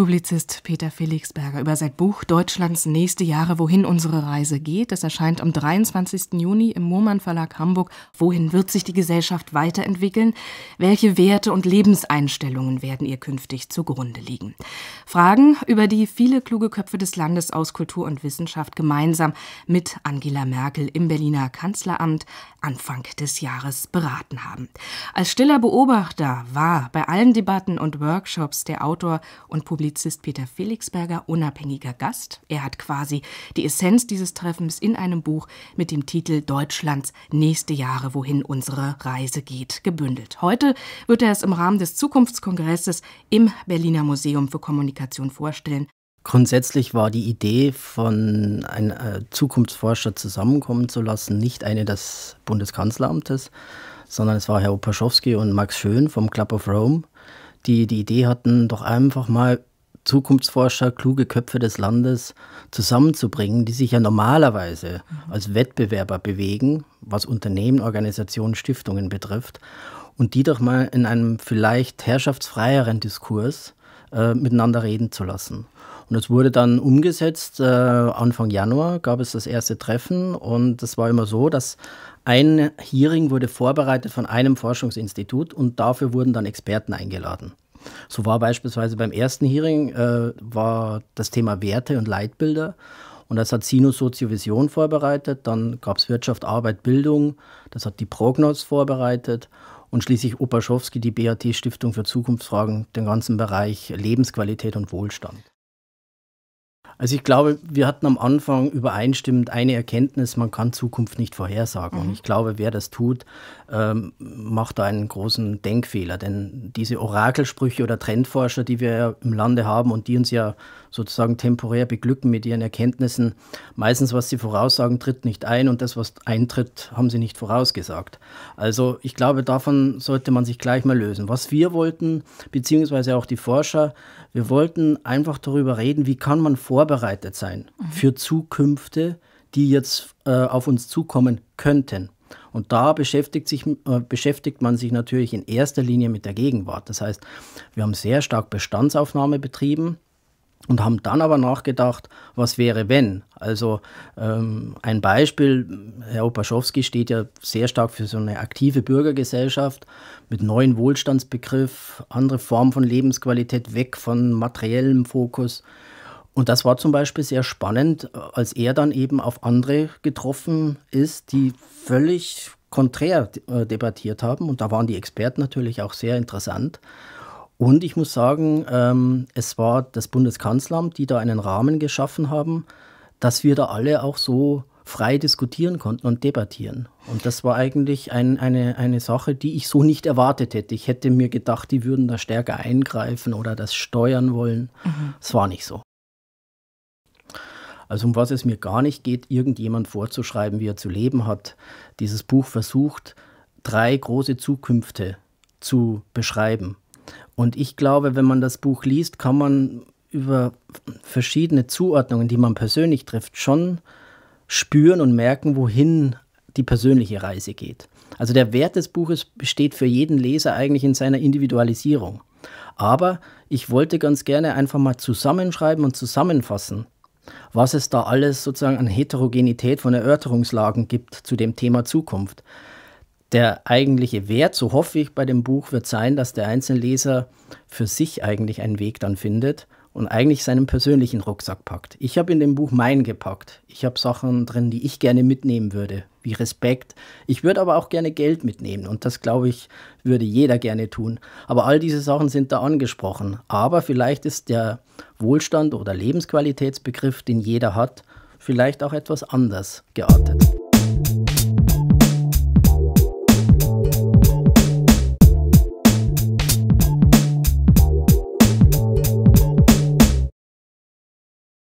Publizist Peter Felixberger über sein Buch Deutschlands nächste Jahre, wohin unsere Reise geht. Das erscheint am 23. Juni im Murmann Verlag Hamburg. Wohin wird sich die Gesellschaft weiterentwickeln? Welche Werte und Lebenseinstellungen werden ihr künftig zugrunde liegen? Fragen, über die viele kluge Köpfe des Landes aus Kultur und Wissenschaft gemeinsam mit Angela Merkel im Berliner Kanzleramt Anfang des Jahres beraten haben. Als stiller Beobachter war bei allen Debatten und Workshops der Autor und Publizist Publizist Peter Felixberger unabhängiger Gast. Er hat quasi die Essenz dieses Treffens in einem Buch mit dem Titel Deutschlands nächste Jahre, wohin unsere Reise geht, gebündelt. Heute wird er es im Rahmen des Zukunftskongresses im Berliner Museum für Kommunikation vorstellen. Grundsätzlich war die Idee, von einem äh, Zukunftsforscher zusammenkommen zu lassen, nicht eine des Bundeskanzleramtes, sondern es war Herr Opaschowski und Max Schön vom Club of Rome, die die Idee hatten, doch einfach mal Zukunftsforscher, kluge Köpfe des Landes zusammenzubringen, die sich ja normalerweise mhm. als Wettbewerber bewegen, was Unternehmen, Organisationen, Stiftungen betrifft, und die doch mal in einem vielleicht herrschaftsfreieren Diskurs äh, miteinander reden zu lassen. Und das wurde dann umgesetzt. Äh, Anfang Januar gab es das erste Treffen und es war immer so, dass ein Hearing wurde vorbereitet von einem Forschungsinstitut und dafür wurden dann Experten eingeladen. So war beispielsweise beim ersten Hearing äh, war das Thema Werte und Leitbilder. Und das hat Sinus Soziovision vorbereitet, dann gab es Wirtschaft, Arbeit, Bildung, das hat die Prognos vorbereitet und schließlich Opaschowski, die BAT Stiftung für Zukunftsfragen, den ganzen Bereich Lebensqualität und Wohlstand. Also ich glaube, wir hatten am Anfang übereinstimmend eine Erkenntnis, man kann Zukunft nicht vorhersagen. Mhm. Und ich glaube, wer das tut, ähm, macht da einen großen Denkfehler. Denn diese Orakelsprüche oder Trendforscher, die wir ja im Lande haben und die uns ja sozusagen temporär beglücken mit ihren Erkenntnissen. Meistens, was sie voraussagen, tritt nicht ein und das, was eintritt, haben sie nicht vorausgesagt. Also ich glaube, davon sollte man sich gleich mal lösen. Was wir wollten, beziehungsweise auch die Forscher, wir wollten einfach darüber reden, wie kann man vorbereitet sein mhm. für Zukünfte, die jetzt äh, auf uns zukommen könnten. Und da beschäftigt, sich, äh, beschäftigt man sich natürlich in erster Linie mit der Gegenwart. Das heißt, wir haben sehr stark Bestandsaufnahme betrieben und haben dann aber nachgedacht, was wäre, wenn. Also ähm, ein Beispiel, Herr Opaschowski steht ja sehr stark für so eine aktive Bürgergesellschaft mit neuen Wohlstandsbegriff, andere Formen von Lebensqualität, weg von materiellem Fokus. Und das war zum Beispiel sehr spannend, als er dann eben auf andere getroffen ist, die völlig konträr äh, debattiert haben. Und da waren die Experten natürlich auch sehr interessant. Und ich muss sagen, ähm, es war das Bundeskanzleramt, die da einen Rahmen geschaffen haben, dass wir da alle auch so frei diskutieren konnten und debattieren. Und das war eigentlich ein, eine, eine Sache, die ich so nicht erwartet hätte. Ich hätte mir gedacht, die würden da stärker eingreifen oder das steuern wollen. Mhm. Es mhm. war nicht so. Also um was es mir gar nicht geht, irgendjemand vorzuschreiben, wie er zu leben hat. Dieses Buch versucht, drei große Zukünfte zu beschreiben. Und ich glaube, wenn man das Buch liest, kann man über verschiedene Zuordnungen, die man persönlich trifft, schon spüren und merken, wohin die persönliche Reise geht. Also der Wert des Buches besteht für jeden Leser eigentlich in seiner Individualisierung. Aber ich wollte ganz gerne einfach mal zusammenschreiben und zusammenfassen, was es da alles sozusagen an Heterogenität von Erörterungslagen gibt zu dem Thema Zukunft der eigentliche Wert, so hoffe ich bei dem Buch, wird sein, dass der einzelne Leser für sich eigentlich einen Weg dann findet und eigentlich seinen persönlichen Rucksack packt. Ich habe in dem Buch meinen gepackt. Ich habe Sachen drin, die ich gerne mitnehmen würde, wie Respekt. Ich würde aber auch gerne Geld mitnehmen und das, glaube ich, würde jeder gerne tun. Aber all diese Sachen sind da angesprochen. Aber vielleicht ist der Wohlstand oder Lebensqualitätsbegriff, den jeder hat, vielleicht auch etwas anders geartet.